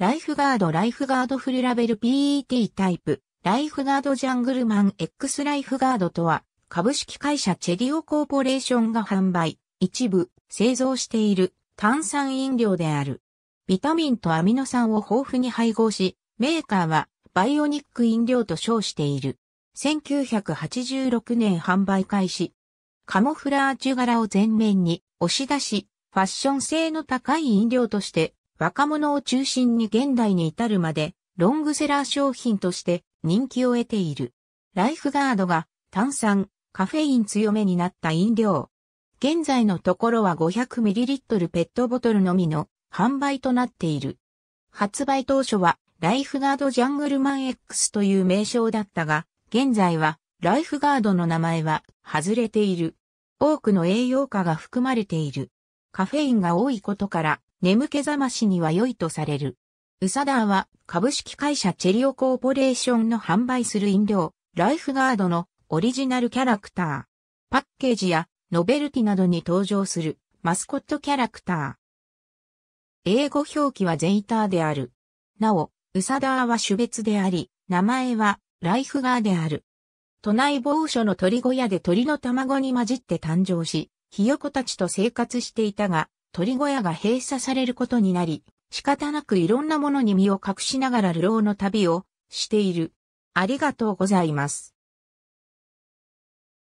ライフガードライフガードフルラベル PET タイプ、ライフガードジャングルマン X ライフガードとは、株式会社チェリオコーポレーションが販売、一部、製造している炭酸飲料である。ビタミンとアミノ酸を豊富に配合し、メーカーはバイオニック飲料と称している。1986年販売開始。カモフラージュ柄を前面に押し出し、ファッション性の高い飲料として若者を中心に現代に至るまでロングセラー商品として人気を得ている。ライフガードが炭酸、カフェイン強めになった飲料。現在のところは 500ml ペットボトルのみの販売となっている。発売当初はライフガードジャングルマン X という名称だったが、現在はライフガードの名前は外れている。多くの栄養価が含まれている。カフェインが多いことから眠気覚ましには良いとされる。ウサダーは株式会社チェリオコーポレーションの販売する飲料、ライフガードのオリジナルキャラクター。パッケージやノベルティなどに登場するマスコットキャラクター。英語表記はゼイターである。なお、ウサダーは種別であり、名前はライフガーである。都内某所の鳥小屋で鳥の卵に混じって誕生し、ひよこたちと生活していたが、鳥小屋が閉鎖されることになり、仕方なくいろんなものに身を隠しながら流浪の旅をしている。ありがとうございます。